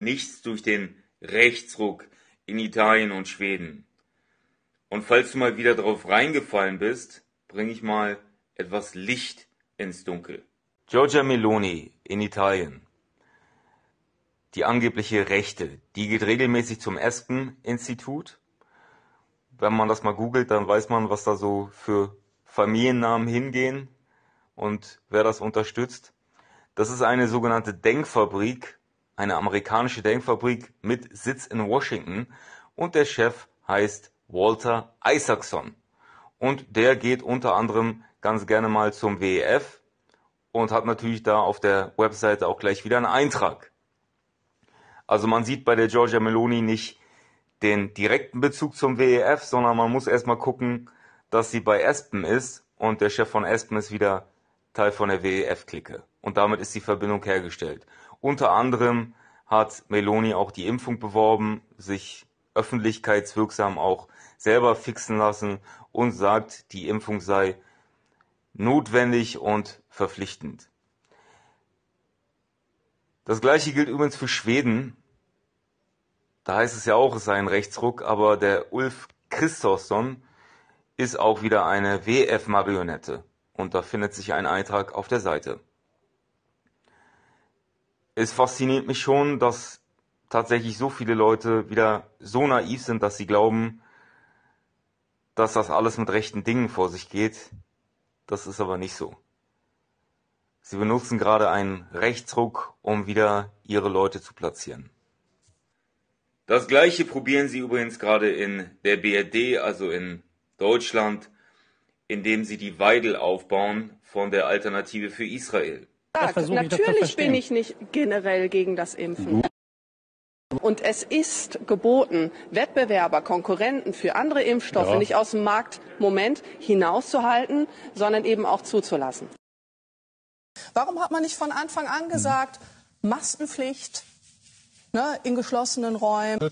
nichts durch den Rechtsruck in Italien und Schweden. Und falls du mal wieder drauf reingefallen bist, bringe ich mal etwas Licht ins Dunkel. Giorgia Meloni in Italien. Die angebliche Rechte, die geht regelmäßig zum espen institut Wenn man das mal googelt, dann weiß man, was da so für Familiennamen hingehen und wer das unterstützt. Das ist eine sogenannte Denkfabrik, eine amerikanische Denkfabrik mit Sitz in Washington und der Chef heißt Walter Isaacson. Und der geht unter anderem ganz gerne mal zum WEF und hat natürlich da auf der Webseite auch gleich wieder einen Eintrag. Also man sieht bei der Georgia Meloni nicht den direkten Bezug zum WEF, sondern man muss erstmal gucken, dass sie bei Aspen ist und der Chef von Aspen ist wieder Teil von der WEF-Clique. Und damit ist die Verbindung hergestellt. Unter anderem hat Meloni auch die Impfung beworben, sich öffentlichkeitswirksam auch selber fixen lassen und sagt, die Impfung sei notwendig und verpflichtend. Das gleiche gilt übrigens für Schweden. Da heißt es ja auch, es sei ein Rechtsruck, aber der Ulf Christosson ist auch wieder eine WF-Marionette. Und da findet sich ein Eintrag auf der Seite es fasziniert mich schon, dass tatsächlich so viele Leute wieder so naiv sind, dass sie glauben, dass das alles mit rechten Dingen vor sich geht. Das ist aber nicht so. Sie benutzen gerade einen Rechtsruck, um wieder ihre Leute zu platzieren. Das gleiche probieren sie übrigens gerade in der BRD, also in Deutschland, indem sie die Weidel aufbauen von der Alternative für Israel. Natürlich ich bin ich nicht generell gegen das Impfen. Und es ist geboten, Wettbewerber, Konkurrenten für andere Impfstoffe ja. nicht aus dem Marktmoment hinauszuhalten, sondern eben auch zuzulassen. Warum hat man nicht von Anfang an gesagt, Maskenpflicht ne, in geschlossenen Räumen?